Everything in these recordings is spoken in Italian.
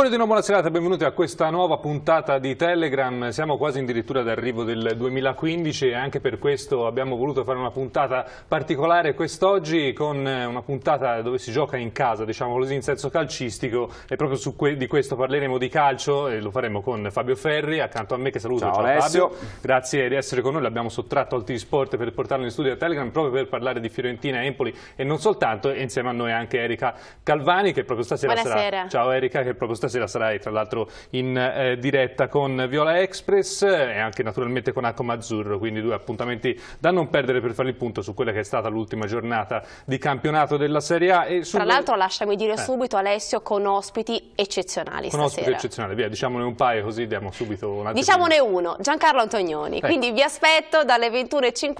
Ancora di una buona serata, benvenuti a questa nuova puntata di Telegram, siamo quasi addirittura d'arrivo del 2015 e anche per questo abbiamo voluto fare una puntata particolare quest'oggi con eh, una puntata dove si gioca in casa, diciamo così in senso calcistico e proprio que di questo parleremo di calcio e lo faremo con Fabio Ferri, accanto a me che saluto, ciao, ciao Fabio, grazie di essere con noi, l'abbiamo sottratto al T-Sport per portarlo in studio a Telegram proprio per parlare di Fiorentina, Empoli e non soltanto e insieme a noi anche Erika Calvani che proprio stasera Buonasera. sarà, ciao Erika che proprio stasera stasera sarai tra l'altro in eh, diretta con Viola Express e anche naturalmente con Acom Azzurro, quindi due appuntamenti da non perdere per fare il punto su quella che è stata l'ultima giornata di campionato della Serie A. E su... Tra l'altro lasciami dire eh. subito Alessio con ospiti eccezionali Con stasera. ospiti eccezionali, via diciamone un paio così diamo subito un attimo. Diciamone uno, Giancarlo Antonioni, eh. quindi vi aspetto dalle 21.50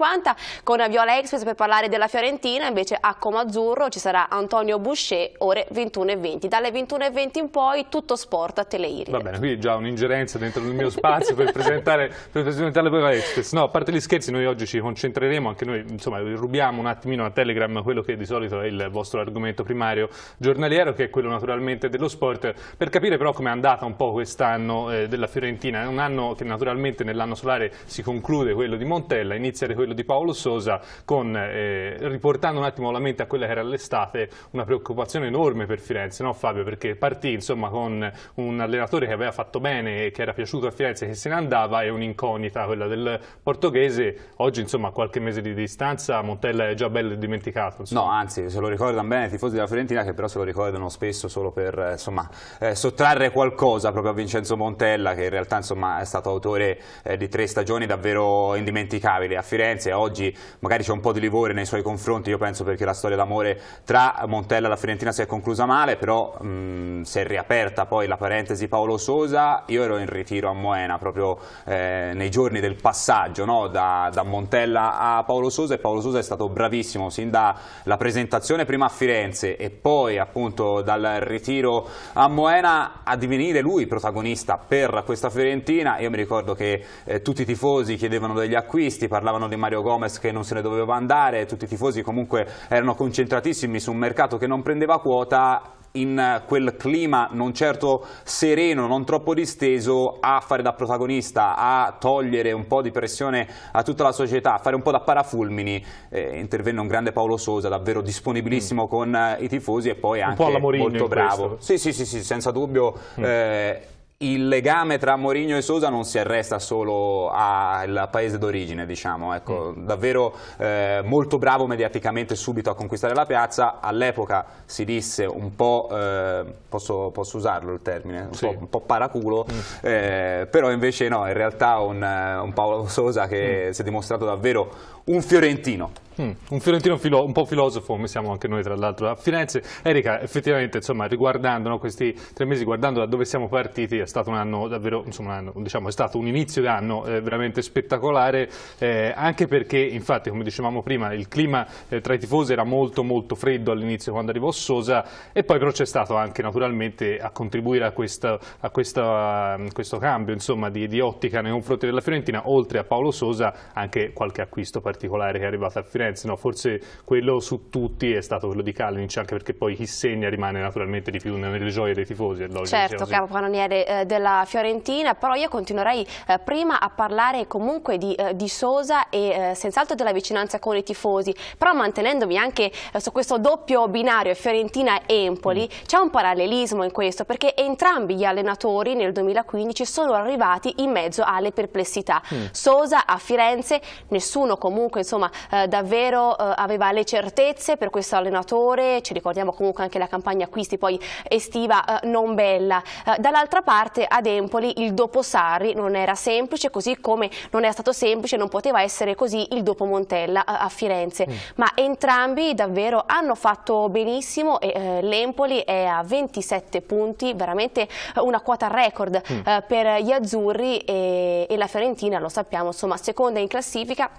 con Viola Express per parlare della Fiorentina, invece Acom Azzurro ci sarà Antonio Boucher ore 21.20, dalle 21.20 in poi tutto tutto sport a Teleiri. Va bene, qui già un'ingerenza dentro il mio spazio per presentare, per presentare Peva Express. No, a parte gli scherzi, noi oggi ci concentreremo, anche noi insomma rubiamo un attimino a Telegram quello che di solito è il vostro argomento primario giornaliero, che è quello naturalmente dello sport, per capire però come è andata un po' quest'anno eh, della Fiorentina, è un anno che naturalmente nell'anno solare si conclude quello di Montella, inizia quello di Paolo Sosa, con, eh, riportando un attimo la mente a quella che era l'estate, una preoccupazione enorme per Firenze, no Fabio? Perché partì insomma con con un allenatore che aveva fatto bene e che era piaciuto a Firenze che se ne andava è un'incognita quella del portoghese oggi insomma a qualche mese di distanza Montella è già bello dimenticato insomma. no anzi se lo ricordano bene i tifosi della Fiorentina che però se lo ricordano spesso solo per eh, insomma, eh, sottrarre qualcosa proprio a Vincenzo Montella che in realtà insomma, è stato autore eh, di tre stagioni davvero indimenticabili a Firenze oggi magari c'è un po' di livore nei suoi confronti io penso perché la storia d'amore tra Montella e la Fiorentina si è conclusa male però mh, mm, si è riaperta aperta poi la parentesi Paolo Sosa, io ero in ritiro a Moena proprio eh, nei giorni del passaggio no? da, da, Montella a Paolo Sosa e Paolo Sosa è stato bravissimo sin dalla presentazione prima a Firenze e poi appunto dal ritiro a Moena a divenire lui protagonista per questa Fiorentina. Io mi ricordo che eh, tutti i tifosi chiedevano degli acquisti, parlavano di Mario Gomez che non se ne doveva andare, tutti i tifosi comunque erano concentratissimi su un mercato che non prendeva quota in eh, quel clima non certo sereno, non troppo disteso, a fare da protagonista, a togliere un po' di pressione a tutta la società, a fare un po' da parafulmini. Eh, intervenne un grande Paolo Sosa, davvero disponibilissimo mm. con eh, i tifosi e poi un anche molto bravo. Sì, sì, sì, sì, senza dubbio. Mm. Eh, il legame tra Mourinho e Sosa non si arresta solo al paese d'origine, diciamo, ecco, mm. davvero eh, molto bravo mediaticamente subito a conquistare la piazza, all'epoca si disse un po', eh, posso, posso, usarlo il termine, un, sì. po', un po', paraculo, mm. eh, però invece no, in realtà un, eh, un Paolo Sosa che mm. si è dimostrato davvero un fiorentino. Mm. un fiorentino filo, un po' filosofo, come siamo anche noi tra l'altro a Firenze. Erika, effettivamente, insomma, riguardando no, questi tre mesi, guardando da dove siamo partiti, è stato un anno davvero, insomma, un anno, diciamo, è stato un inizio d'anno eh, veramente spettacolare, eh, anche perché, infatti, come dicevamo prima, il clima eh, tra i tifosi era molto molto freddo all'inizio quando arrivò Sosa e poi però c'è stato anche naturalmente a contribuire a, questa, a, questa, a mm, questo cambio insomma, di, di ottica nei confronti della Fiorentina, oltre a Paolo Sosa anche qualche acquisto particolare che è arrivato a Firenze Lenz, no, forse quello su tutti è stato quello di Kalinic, anche perché poi chi segna rimane naturalmente di più nelle gioie dei tifosi. Diciamo, certo, capocannoniere eh, della Fiorentina, però io continuerei eh, prima a parlare comunque di, eh, di Sosa e eh, senz'altro della vicinanza con i tifosi, però mantenendomi anche eh, su questo doppio binario Fiorentina-Empoli, mm. c'è un parallelismo in questo, perché entrambi gli allenatori nel 2015 sono arrivati in mezzo alle perplessità. Mm. Sosa a Firenze, nessuno comunque insomma eh, davvero davvero eh, aveva le certezze per questo allenatore, ci ricordiamo comunque anche la campagna acquisti poi estiva eh, non bella. Eh, dall'altra parte ad Empoli il dopo Sarri non era semplice, così come non è stato semplice, non poteva essere così il dopo Montella eh, a Firenze. Mm. Ma entrambi davvero hanno fatto benissimo e eh, l'Empoli è a 27 punti, veramente una quota record mm. per gli azzurri e, e la Fiorentina, lo sappiamo, insomma seconda in classifica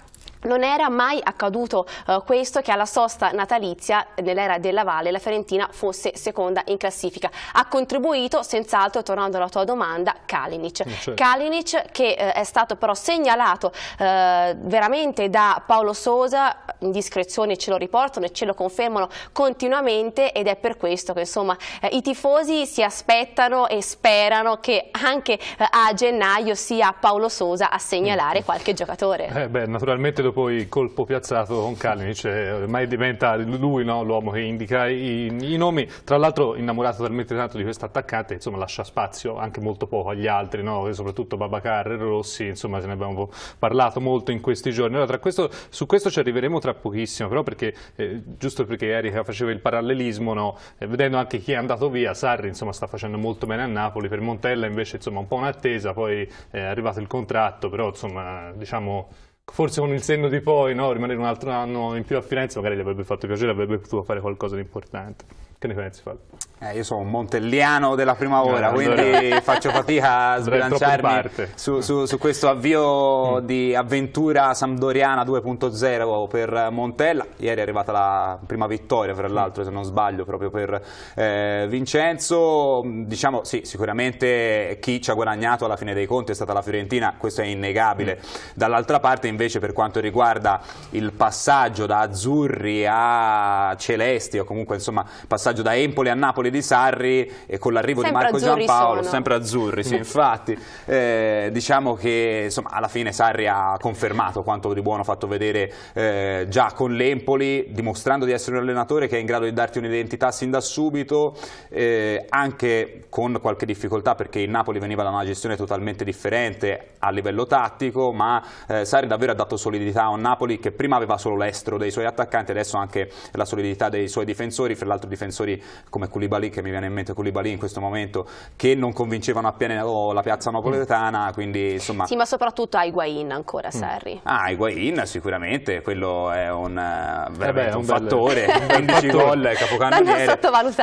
non era mai accaduto eh, questo che alla sosta natalizia nell'era della Valle la Fiorentina fosse seconda in classifica. Ha contribuito senz'altro, tornando alla tua domanda, Kalinic. Eh, certo. Kalinic che eh, è stato però segnalato eh, veramente da Paolo Sosa, indiscrezioni ce lo riportano e ce lo confermano continuamente ed è per questo che insomma eh, i tifosi si aspettano e sperano che anche eh, a gennaio sia Paolo Sosa a segnalare mm. qualche giocatore. Eh beh, naturalmente dopo poi colpo piazzato con Kalinic, eh, ormai diventa lui no, l'uomo che indica i, i nomi, tra l'altro innamorato talmente tanto di questo attaccante, insomma lascia spazio anche molto poco agli altri, no? soprattutto Babacar e Rossi, insomma se ne abbiamo parlato molto in questi giorni. Allora, questo, su questo ci arriveremo tra pochissimo, però perché, eh, giusto perché Erika faceva il parallelismo, no? eh, vedendo anche chi è andato via, Sarri insomma, sta facendo molto bene a Napoli, per Montella invece insomma, un po' un'attesa, poi eh, è arrivato il contratto, però insomma diciamo forse con il senno di poi, no? rimanere un altro anno in più a Firenze magari gli avrebbe fatto piacere, avrebbe potuto fare qualcosa di importante. Che ne pensi Fabio? Eh, io sono un montelliano della prima ora, no, eh, quindi dovrei... faccio fatica a sbilanciarmi su, su, su, questo avvio mm. di avventura Sampdoriana 2.0 per Montella. Ieri è arrivata la prima vittoria, fra mm. l'altro, mm. se non sbaglio, proprio per eh, Vincenzo. Diciamo, sì, sicuramente chi ci ha guadagnato alla fine dei conti è stata la Fiorentina, questo è innegabile. Mm. Dall'altra parte, invece, per quanto riguarda il passaggio da azzurri a celesti o comunque, insomma, passaggio passaggio da Empoli a Napoli di Sarri e con l'arrivo di Marco Giampaolo, sempre azzurri, sì, infatti, eh, diciamo che insomma, alla fine Sarri ha confermato quanto di buono ha fatto vedere eh, già con l'Empoli, dimostrando di essere un allenatore che è in grado di darti un'identità sin da subito, eh, anche con qualche difficoltà perché il Napoli veniva da una gestione totalmente differente a livello tattico, ma eh, Sarri davvero ha dato solidità a un Napoli che prima aveva solo l'estero dei suoi attaccanti, adesso anche la solidità dei suoi difensori, fra l'altro difensori difensori come Koulibaly, che mi viene in mente Koulibaly in questo momento, che non convincevano appieno la piazza napoletana, mm. quindi insomma... Sì, ma soprattutto a Higuain ancora, mm. Sarri. Ah, Higuain sicuramente, quello è un, eh, eh beh, un, un fattore, 15 gol, eh, capocannoniere,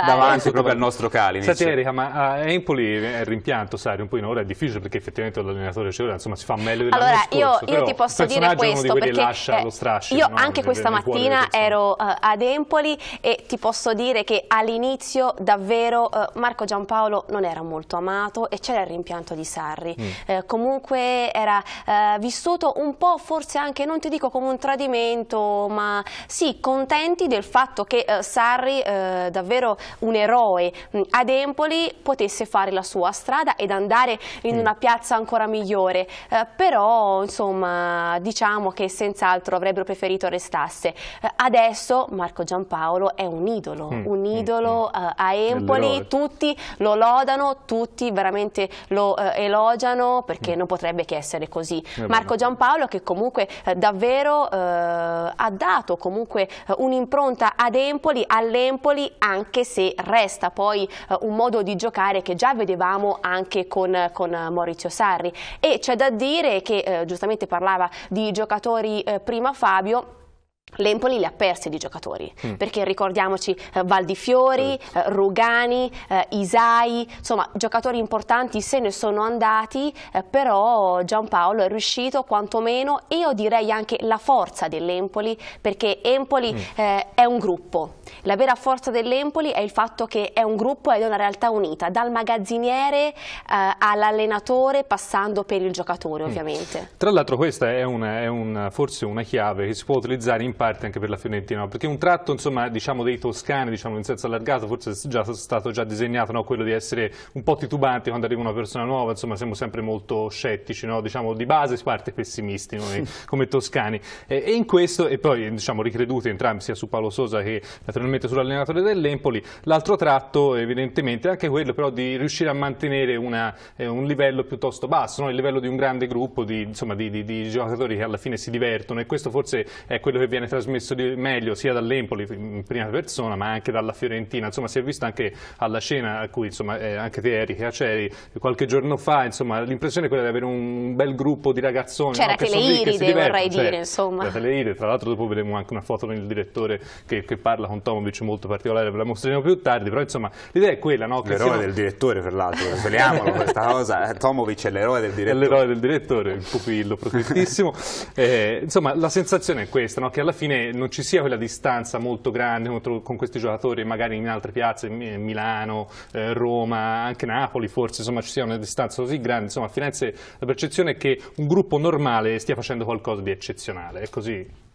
davanti proprio al nostro Calinic. Senti Erika, ma a ah, Empoli è rimpianto Sarri un po' in ora, è difficile perché effettivamente l'allenatore cioè, insomma, si fa meglio di allora, scorso, io, io ti posso dire questo, perché lascia eh, lo strascino, io no? anche questa mattina ero uh, ad Empoli e ti posso dire che all'inizio davvero eh, Marco Giampaolo non era molto amato e c'era il rimpianto di Sarri. Mm. Eh, comunque era eh, vissuto un po' forse anche, non ti dico come un tradimento, ma sì, contenti del fatto che eh, Sarri, eh, davvero un eroe mm, ad Empoli, potesse fare la sua strada ed andare in mm. una piazza ancora migliore. Eh, però, insomma, diciamo che senz'altro avrebbero preferito restasse. adesso Marco Giampaolo è un idolo, mm. un idolo idolo mm. mm. Eh, a Empoli, tutti lo lodano, tutti veramente lo uh, elogiano perché mm. non potrebbe che essere così. Eh, Marco Giampaolo che comunque uh, davvero ha dato comunque un'impronta ad Empoli, all'Empoli anche se resta poi un modo di giocare che già vedevamo anche con, con Maurizio Sarri e c'è da dire che giustamente parlava di giocatori prima Fabio L'Empoli li ha persi di giocatori, mm. perché ricordiamoci eh, Val mm. eh, Rugani, eh, Isai, insomma giocatori importanti se ne sono andati, eh, però Giampaolo è riuscito quantomeno, io direi anche la forza dell'Empoli, perché Empoli mm. Eh, è un gruppo, la vera forza dell'Empoli è il fatto che è un gruppo ed è una realtà unita, dal magazziniere eh, all'allenatore passando per il giocatore mm. ovviamente. Tra l'altro questa è, una, è una, forse una chiave che si può utilizzare in parte anche per la Fiorentina, perché un tratto insomma, diciamo, dei toscani diciamo, in senso allargato forse è già stato già disegnato, no? quello di essere un po' titubanti quando arriva una persona nuova, insomma, siamo sempre molto scettici, no? diciamo, di base parte pessimisti noi come toscani e, e in questo, e poi diciamo, ricreduti entrambi sia su Paolo Sosa che naturalmente sull'allenatore dell'Empoli, l'altro tratto evidentemente è anche quello però di riuscire a mantenere una, eh, un livello piuttosto basso, il livello di un grande gruppo di, insomma, di, di, di giocatori che alla fine si divertono e questo forse è quello che viene trasmesso meglio sia dall'Empoli in prima persona ma anche dalla Fiorentina, insomma si è visto anche alla cena a cui insomma, eh, anche te Erika c'eri qualche giorno fa, insomma l'impressione è quella di avere un bel gruppo di ragazzoni. C'era no? Teleiride vorrei cioè, dire insomma. Teleiride, tra l'altro dopo vedremo anche una foto con il direttore che, che parla con Tomovic molto particolare, ve la mostreremo più tardi, però insomma l'idea è quella. No? L'eroe siamo... del direttore per l'altro, svegliamolo questa cosa, eh, Tomovic è l'eroe del direttore. L'eroe del direttore, il pupillo, protettissimo. eh, insomma la sensazione è questa, no? che alla fine fine non ci sia quella distanza molto grande contro, con questi giocatori magari in altre piazze, Milano, eh, Roma, anche Napoli forse, insomma ci sia una distanza così grande, insomma a Firenze la percezione è che un gruppo normale stia facendo qualcosa di eccezionale, è così?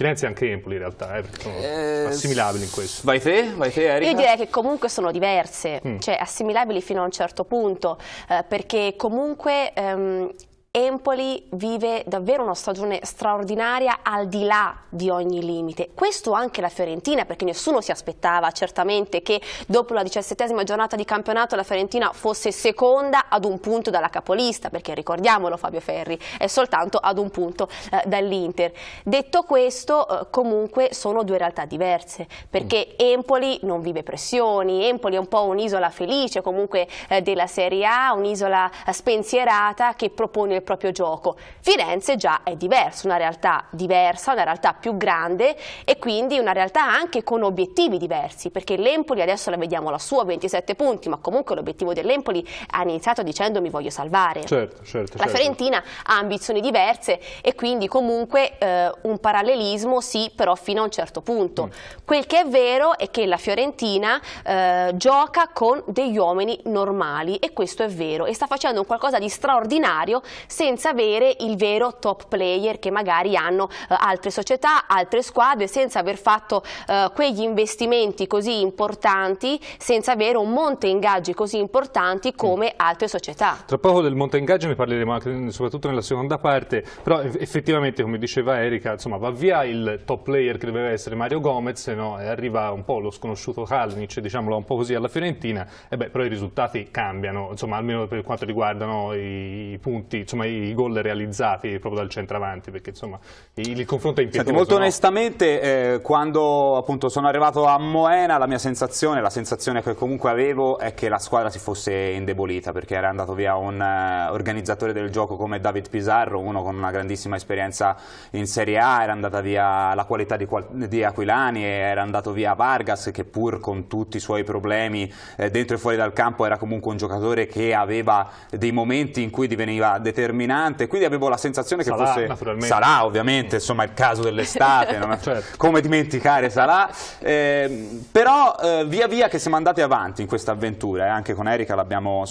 Firenze e anche Empoli in realtà, eh, perché sono eh, assimilabili in questo. Vai te, vai te Erika. Io direi che comunque sono diverse, mm. cioè assimilabili fino a un certo punto, eh, perché comunque ehm, Empoli vive davvero una stagione straordinaria al di là di ogni limite. Questo anche la Fiorentina, perché nessuno si aspettava certamente che dopo la diciassettesima giornata di campionato la Fiorentina fosse seconda ad un punto dalla capolista, perché ricordiamolo Fabio Ferri, è soltanto ad un punto eh, dall'Inter. Detto questo, eh, comunque sono due realtà diverse, perché Empoli non vive pressioni, Empoli è un po' un'isola felice comunque eh, della Serie A, un'isola eh, spensierata che propone il il proprio gioco. Firenze già è diverso, una realtà diversa, una realtà più grande e quindi una realtà anche con obiettivi diversi, perché l'Empoli adesso la vediamo la sua, 27 punti, ma comunque l'obiettivo dell'Empoli ha iniziato dicendo mi voglio salvare. Certo, certo, la certo. Fiorentina certo. ha ambizioni diverse e quindi comunque eh, un parallelismo sì, però fino a un certo punto. Mm. Quel che è vero è che la Fiorentina eh, gioca con degli uomini normali e questo è vero e sta facendo un qualcosa di straordinario senza avere il vero top player che magari hanno eh, altre società, altre squadre, senza aver fatto eh, quegli investimenti così importanti, senza avere un monte ingaggi così importanti come mm. altre società. Tra poco del monte ingaggi ne parleremo anche, soprattutto nella seconda parte, però effettivamente come diceva Erika, insomma, va via il top player che doveva essere Mario Gomez, no? e eh, arriva un po' lo sconosciuto Kalinic, diciamolo un po' così, alla Fiorentina, e beh, però i risultati cambiano, insomma, almeno per quanto riguardano i punti, insomma, insomma, i gol realizzati proprio dal centravanti, perché insomma, il, il confronto è impietoso. Senti, molto no? onestamente, eh, quando appunto, sono arrivato a Moena, la mia sensazione, la sensazione che comunque avevo è che la squadra si fosse indebolita, perché era andato via un uh, organizzatore del gioco come David Pizarro, uno con una grandissima esperienza in Serie A, era andata via la qualità di, di Aquilani, era andato via Vargas, che pur con tutti i suoi problemi eh, dentro e fuori dal campo era comunque un giocatore che aveva dei momenti in cui diveniva determinato determinante, quindi avevo la sensazione che Salah, fosse Salah, ovviamente, insomma il caso dell'estate, certo. come dimenticare Salah, eh, però eh, via via che siamo andati avanti in questa avventura, eh, anche con Erika l'abbiamo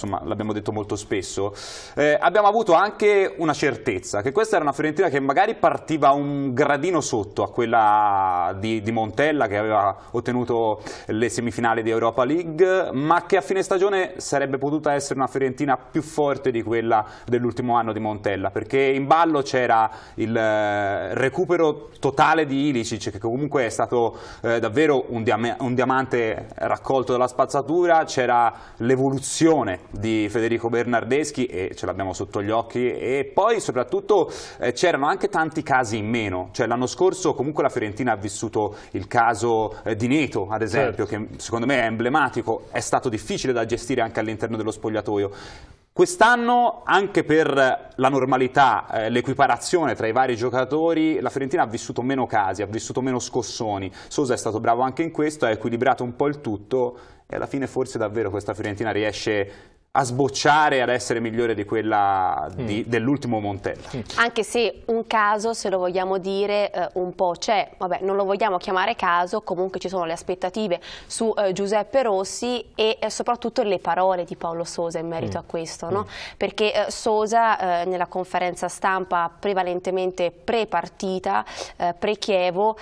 detto molto spesso, eh, abbiamo avuto anche una certezza, che questa era una Fiorentina che magari partiva un gradino sotto a quella di, di Montella che aveva ottenuto le semifinali di Europa League, ma che a fine stagione sarebbe potuta essere una Fiorentina più forte di quella dell'ultimo anno anno di Montella, perché in ballo c'era il eh, recupero totale di Ilicic, che comunque è stato eh, davvero un, diam un, diamante raccolto dalla spazzatura, c'era l'evoluzione di Federico Bernardeschi, e ce l'abbiamo sotto gli occhi, e poi soprattutto eh, c'erano anche tanti casi in meno, cioè l'anno scorso comunque la Fiorentina ha vissuto il caso eh, di Neto, ad esempio, certo. che secondo me è emblematico, è stato difficile da gestire anche all'interno dello spogliatoio. Quest'anno, anche per la normalità, eh, l'equiparazione tra i vari giocatori, la Fiorentina ha vissuto meno casi, ha vissuto meno scossoni. Sosa è stato bravo anche in questo, ha equilibrato un po' il tutto e alla fine forse davvero questa Fiorentina riesce a sbocciare ad essere migliore di quella mm. dell'ultimo Montella. Mm. Anche se un caso, se lo vogliamo dire, eh, un po' c'è, vabbè non lo vogliamo chiamare caso, comunque ci sono le aspettative su eh, Giuseppe Rossi e eh, soprattutto le parole di Paolo Sosa in merito mm. a questo, no? Mm. perché eh, Sosa eh, nella conferenza stampa prevalentemente pre-partita, eh, pre-Chievo,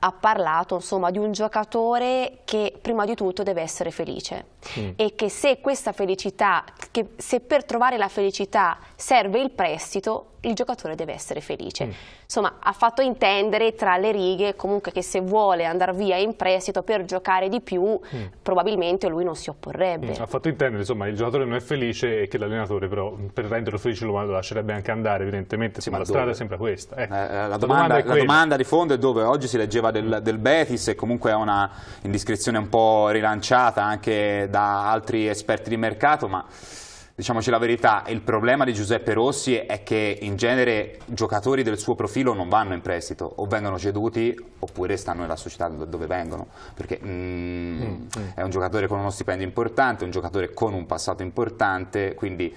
ha parlato insomma, di un giocatore che prima di tutto deve essere felice Mm. e che se questa felicità, che se per trovare la felicità serve il prestito, il giocatore deve essere felice. Mm. Insomma, ha fatto intendere tra le righe comunque che se vuole andare via in prestito per giocare di più, mm. probabilmente lui non si opporrebbe. Mm. Ha fatto intendere, insomma, il giocatore non è felice e che l'allenatore però per renderlo felice lo lascerebbe anche andare, evidentemente, sì, ma la strada è sempre questa. Eh. eh. Eh, la, la, domanda, domanda la domanda di fondo è dove oggi si leggeva del, mm. del Betis e comunque è una indiscrezione un po' rilanciata anche da altri esperti di mercato, ma Diciamoci la verità, il problema di Giuseppe Rossi è che in genere giocatori del suo profilo non vanno in prestito, o vengono ceduti oppure stanno nella società dove vengono, perché mm, mm, mm. è un giocatore con uno stipendio importante, un giocatore con un passato importante, quindi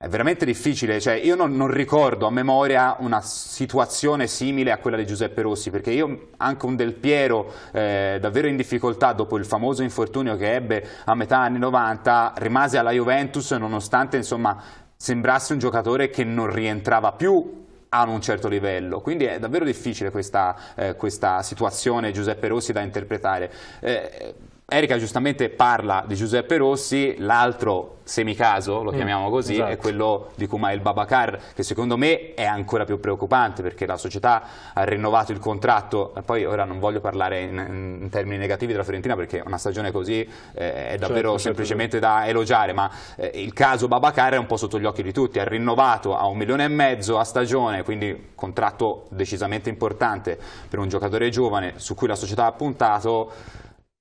è veramente difficile, cioè io non, non, ricordo a memoria una situazione simile a quella di Giuseppe Rossi, perché io anche un Del Piero eh, davvero in difficoltà dopo il famoso infortunio che ebbe a metà anni 90 rimase alla Juventus nonostante insomma sembrasse un giocatore che non rientrava più a un certo livello, quindi è davvero difficile questa, eh, questa situazione Giuseppe Rossi da interpretare. Eh, Erika giustamente parla di Giuseppe Rossi, l'altro semicaso, lo mm, chiamiamo così, esatto. è quello di Kumail Babacar, che secondo me è ancora più preoccupante perché la società ha rinnovato il contratto, poi ora non voglio parlare in, in termini negativi della Fiorentina perché una stagione così eh, è davvero certo, certo, certo. semplicemente certo. da elogiare, ma eh, il caso Babacar è un po' sotto gli occhi di tutti, ha rinnovato a un milione e mezzo a stagione, quindi contratto decisamente importante per un giocatore giovane su cui la società ha puntato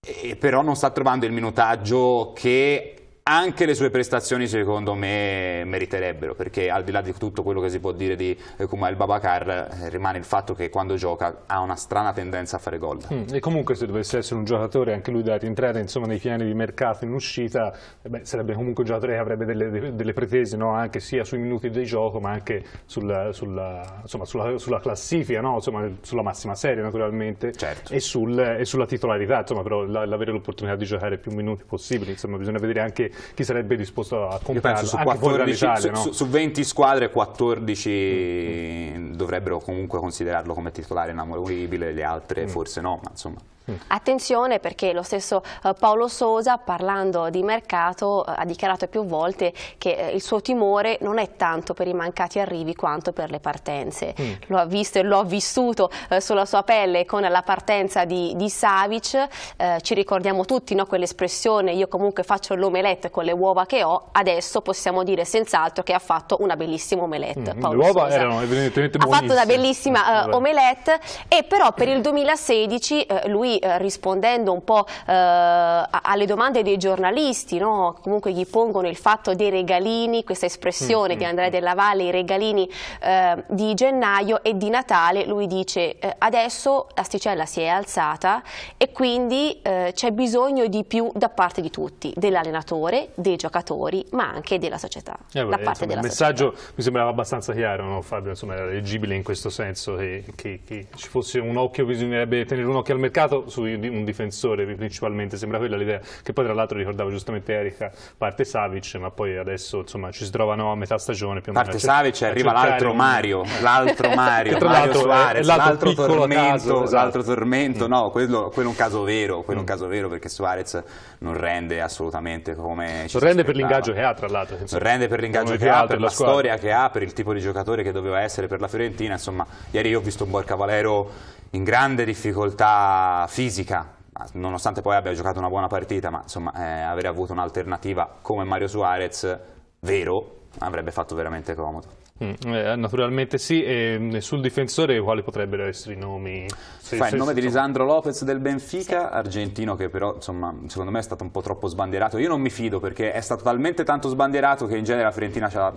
e però non sta trovando il minutaggio che anche le sue prestazioni secondo me meriterebbero perché al di là di tutto quello che si può dire di eh, Kumail Babacar eh, rimane il fatto che quando gioca ha una strana tendenza a fare gol mm, e comunque se dovesse essere un giocatore anche lui da rientrare insomma, nei piani di mercato in uscita eh beh, sarebbe comunque un giocatore che avrebbe delle, delle pretese no? anche sia sui minuti di gioco ma anche sulla, sulla, insomma, sulla, sulla classifica no? insomma, sulla massima serie naturalmente certo. e, sul, e, sulla titolarità però l'avere l'opportunità di giocare più minuti possibili bisogna vedere anche chi sarebbe disposto a comprarlo, su, 14, su, no? su, 20 squadre 14 mm. dovrebbero comunque considerarlo come titolare inamovibilio, le altre mm. forse no, ma insomma... Mm. Attenzione perché lo stesso eh, Paolo Sosa parlando di mercato eh, ha dichiarato più volte che eh, il suo timore non è tanto per i mancati arrivi quanto per le partenze. Mm. Lo ha visto e lo ha vissuto sulla sua pelle con la partenza di, di Savic, eh, ci ricordiamo tutti no, quell'espressione io comunque faccio l'omelette con le uova che ho, adesso possiamo dire senz'altro che ha fatto una bellissima omelette. Mm, le uova erano evidentemente buonissime. Ha fatto una bellissima eh, omelette e però per il 2016 eh, lui eh, rispondendo un po' eh, alle domande dei giornalisti, no? comunque gli pongono il fatto dei regalini, questa espressione mm -hmm. di mm, Andrea mm. Della Valle, i regalini eh, di gennaio e di Natale, lui dice eh, adesso l'asticella si è alzata e quindi eh, c'è bisogno di più da parte di tutti, dell'allenatore, dei giocatori, ma anche della società. Eh, beh, insomma, della il messaggio società. mi sembrava abbastanza chiaro, no, Fabio, insomma, era leggibile in questo senso che, che, che ci fosse un occhio, bisognerebbe tenere un occhio al mercato, su un difensore principalmente, sembra quella l'idea, che poi tra l'altro ricordavo giustamente Erika, parte Savic, ma poi adesso insomma ci si trovano a metà stagione più o meno. Parte cioè, Savic e arriva l'altro Mario, l'altro Mario, Mario Suarez, esatto. l'altro tormento, esatto. Mm. tormento, no, quello, quello, è un caso vero, quello è un mm. caso vero perché Suarez non rende assolutamente come ci Non rende per l'ingaggio che ha tra l'altro. Non rende per l'ingaggio che, ha, per la squadra. storia che ha, per il tipo di giocatore che doveva essere per la Fiorentina, insomma ieri io ho visto un buon Cavalero in grande difficoltà fisica, nonostante poi abbia giocato una buona partita, ma insomma eh, avere avuto un'alternativa come Mario Suarez, vero, avrebbe fatto veramente comodo. Mm, eh, naturalmente sì, e mm, sul difensore quali potrebbero essere i nomi? Se, Fai, se, il nome se, di Lisandro Lopez del Benfica, argentino che però insomma, secondo me è stato un po' troppo sbandierato, io non mi fido perché è stato talmente tanto sbandierato che in genere la Fiorentina ce l'ha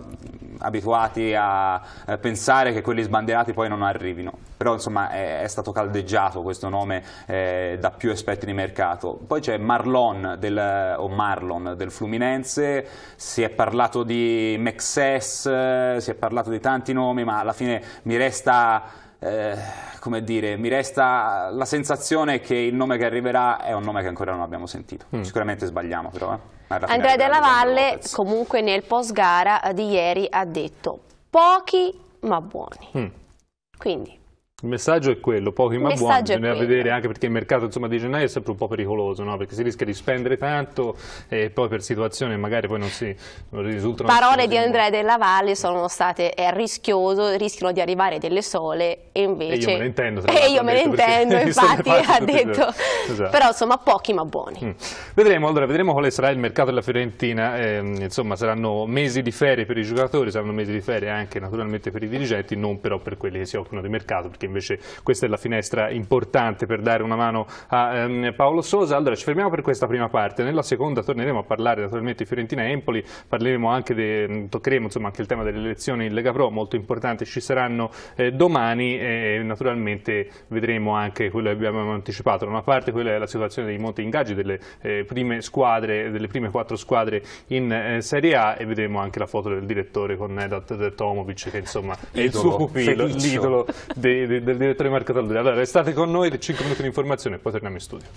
abituati a eh, pensare che quelli sbandierati poi non arrivino. Però insomma è, è stato caldeggiato questo nome eh, da più esperti di mercato. Poi c'è Marlon del, o Marlon del Fluminense, si è parlato di Mexes, eh, si è parlato di tanti nomi, ma alla fine mi resta eh, come dire, mi resta la sensazione che il nome che arriverà è un nome che ancora non abbiamo sentito. Mm. Sicuramente sbagliamo però. Eh. Andrea Della Valle comunque nel post gara di ieri ha detto pochi ma buoni. Mm. Quindi il messaggio è quello, pochi ma buoni, bisogna vedere anche perché il mercato insomma, di gennaio è sempre un po' pericoloso, no? perché si rischia di spendere tanto e poi per situazioni magari poi non si non risultano... Parole di Andrea Della Valle sono state è rischioso, rischiano di arrivare delle sole e invece... E io me ne intendo. E io me ne intendo, infatti ha detto... Esatto. Però insomma pochi ma buoni. Mm. Vedremo, allora, vedremo quale sarà il mercato della Fiorentina, eh, insomma saranno mesi di ferie per i giocatori, saranno mesi di ferie anche naturalmente per i dirigenti, non però per quelli che si occupano di mercato perché invece questa è la finestra importante per dare una mano a ehm, Paolo Sosa. Allora ci fermiamo per questa prima parte, nella seconda torneremo a parlare naturalmente di Fiorentina e Empoli, parleremo anche de, toccheremo insomma, anche il tema delle elezioni in Lega Pro, molto importante, ci saranno eh, domani e naturalmente vedremo anche quello che abbiamo anticipato, da una parte quella è la situazione dei monti ingaggi delle eh, prime squadre, delle prime quattro squadre in eh, Serie A e vedremo anche la foto del direttore con Nedat eh, Tomovic che insomma è il suo pupillo, l'idolo dei, dei del direttore Marco Talduri. Allora, restate con noi, 5 minuti di informazione e poi torniamo in studio.